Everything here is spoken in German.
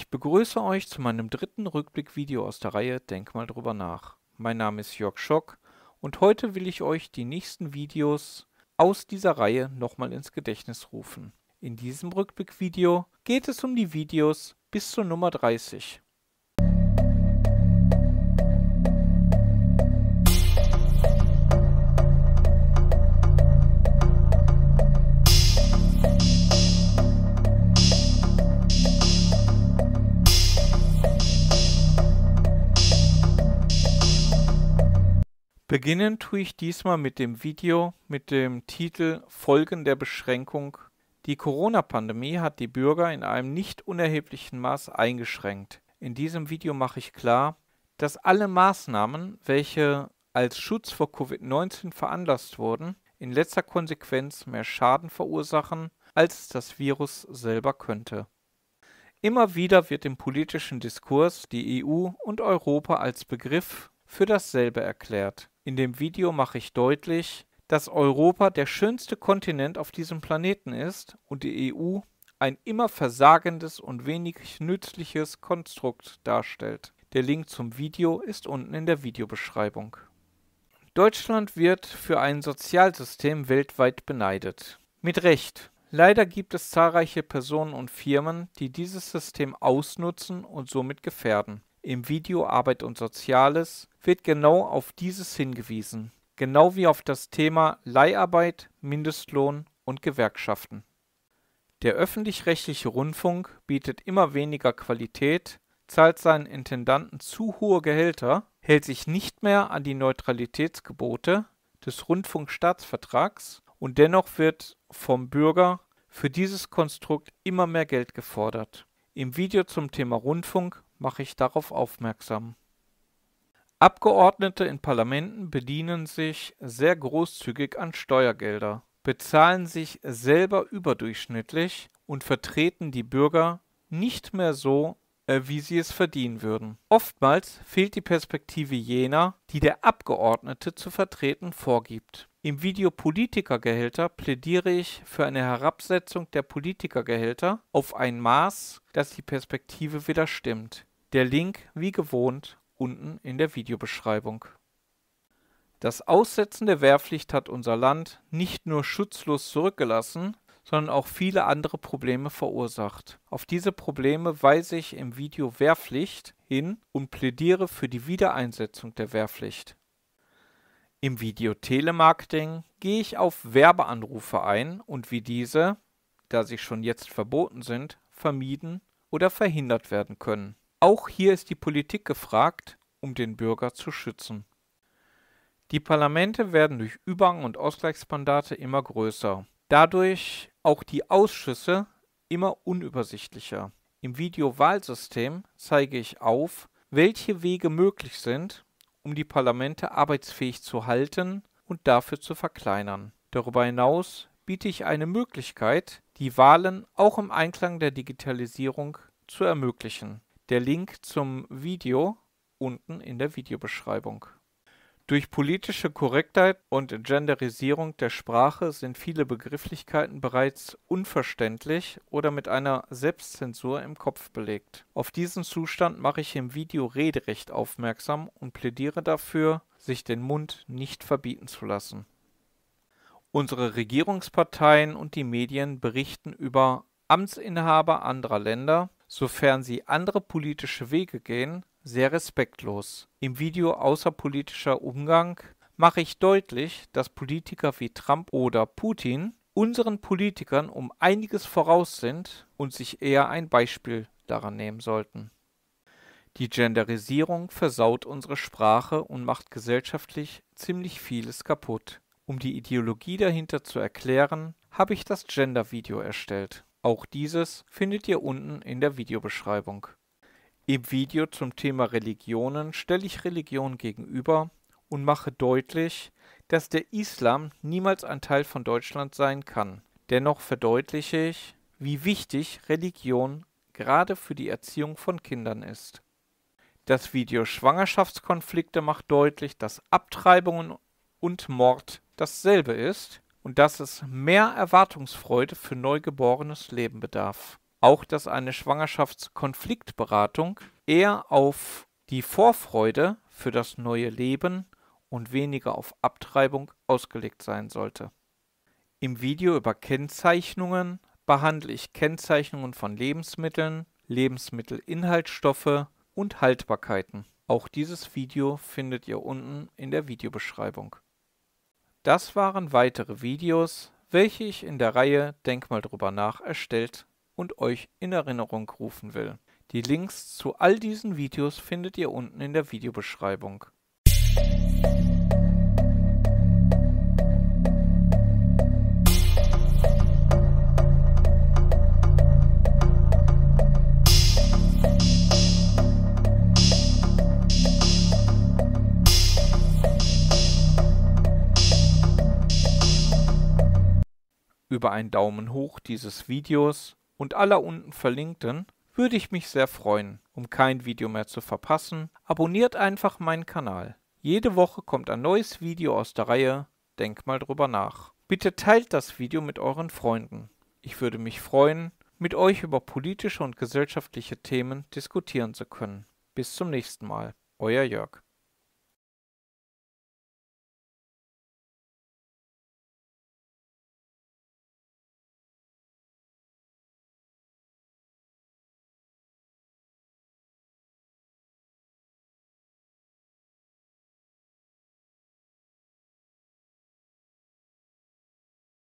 Ich begrüße euch zu meinem dritten Rückblickvideo aus der Reihe Denk mal drüber nach. Mein Name ist Jörg Schock und heute will ich euch die nächsten Videos aus dieser Reihe nochmal ins Gedächtnis rufen. In diesem Rückblickvideo geht es um die Videos bis zur Nummer 30. Beginnen tue ich diesmal mit dem Video mit dem Titel Folgen der Beschränkung. Die Corona-Pandemie hat die Bürger in einem nicht unerheblichen Maß eingeschränkt. In diesem Video mache ich klar, dass alle Maßnahmen, welche als Schutz vor Covid-19 veranlasst wurden, in letzter Konsequenz mehr Schaden verursachen, als das Virus selber könnte. Immer wieder wird im politischen Diskurs die EU und Europa als Begriff für dasselbe erklärt. In dem Video mache ich deutlich, dass Europa der schönste Kontinent auf diesem Planeten ist und die EU ein immer versagendes und wenig nützliches Konstrukt darstellt. Der Link zum Video ist unten in der Videobeschreibung. Deutschland wird für ein Sozialsystem weltweit beneidet. Mit Recht. Leider gibt es zahlreiche Personen und Firmen, die dieses System ausnutzen und somit gefährden. Im Video Arbeit und Soziales wird genau auf dieses hingewiesen, genau wie auf das Thema Leiharbeit, Mindestlohn und Gewerkschaften. Der öffentlich-rechtliche Rundfunk bietet immer weniger Qualität, zahlt seinen Intendanten zu hohe Gehälter, hält sich nicht mehr an die Neutralitätsgebote des Rundfunkstaatsvertrags und dennoch wird vom Bürger für dieses Konstrukt immer mehr Geld gefordert. Im Video zum Thema Rundfunk mache ich darauf aufmerksam. Abgeordnete in Parlamenten bedienen sich sehr großzügig an Steuergelder, bezahlen sich selber überdurchschnittlich und vertreten die Bürger nicht mehr so, äh, wie sie es verdienen würden. Oftmals fehlt die Perspektive jener, die der Abgeordnete zu vertreten vorgibt. Im Video Politikergehälter plädiere ich für eine Herabsetzung der Politikergehälter auf ein Maß, das die Perspektive wieder stimmt. Der Link wie gewohnt unten in der Videobeschreibung. Das Aussetzen der Wehrpflicht hat unser Land nicht nur schutzlos zurückgelassen, sondern auch viele andere Probleme verursacht. Auf diese Probleme weise ich im Video Wehrpflicht hin und plädiere für die Wiedereinsetzung der Wehrpflicht. Im Video Telemarketing gehe ich auf Werbeanrufe ein und wie diese, da sie schon jetzt verboten sind, vermieden oder verhindert werden können. Auch hier ist die Politik gefragt, um den Bürger zu schützen. Die Parlamente werden durch Übergang und Ausgleichsmandate immer größer. Dadurch auch die Ausschüsse immer unübersichtlicher. Im Videowahlsystem zeige ich auf, welche Wege möglich sind, um die Parlamente arbeitsfähig zu halten und dafür zu verkleinern. Darüber hinaus biete ich eine Möglichkeit, die Wahlen auch im Einklang der Digitalisierung zu ermöglichen. Der Link zum Video unten in der Videobeschreibung. Durch politische Korrektheit und Genderisierung der Sprache sind viele Begrifflichkeiten bereits unverständlich oder mit einer Selbstzensur im Kopf belegt. Auf diesen Zustand mache ich im Video rederecht aufmerksam und plädiere dafür, sich den Mund nicht verbieten zu lassen. Unsere Regierungsparteien und die Medien berichten über Amtsinhaber anderer Länder, sofern sie andere politische Wege gehen, sehr respektlos. Im Video Außerpolitischer Umgang mache ich deutlich, dass Politiker wie Trump oder Putin unseren Politikern um einiges voraus sind und sich eher ein Beispiel daran nehmen sollten. Die Genderisierung versaut unsere Sprache und macht gesellschaftlich ziemlich vieles kaputt. Um die Ideologie dahinter zu erklären, habe ich das Gender-Video erstellt. Auch dieses findet ihr unten in der Videobeschreibung. Im Video zum Thema Religionen stelle ich Religion gegenüber und mache deutlich, dass der Islam niemals ein Teil von Deutschland sein kann. Dennoch verdeutliche ich, wie wichtig Religion gerade für die Erziehung von Kindern ist. Das Video Schwangerschaftskonflikte macht deutlich, dass Abtreibungen und Mord dasselbe ist und dass es mehr Erwartungsfreude für neugeborenes Leben bedarf. Auch dass eine Schwangerschaftskonfliktberatung eher auf die Vorfreude für das neue Leben und weniger auf Abtreibung ausgelegt sein sollte. Im Video über Kennzeichnungen behandle ich Kennzeichnungen von Lebensmitteln, Lebensmittelinhaltsstoffe und Haltbarkeiten. Auch dieses Video findet ihr unten in der Videobeschreibung. Das waren weitere Videos, welche ich in der Reihe Denk mal drüber nach erstellt und euch in Erinnerung rufen will. Die Links zu all diesen Videos findet ihr unten in der Videobeschreibung. Über einen Daumen hoch dieses Videos und aller unten verlinkten würde ich mich sehr freuen. Um kein Video mehr zu verpassen, abonniert einfach meinen Kanal. Jede Woche kommt ein neues Video aus der Reihe Denk mal drüber nach. Bitte teilt das Video mit euren Freunden. Ich würde mich freuen, mit euch über politische und gesellschaftliche Themen diskutieren zu können. Bis zum nächsten Mal. Euer Jörg.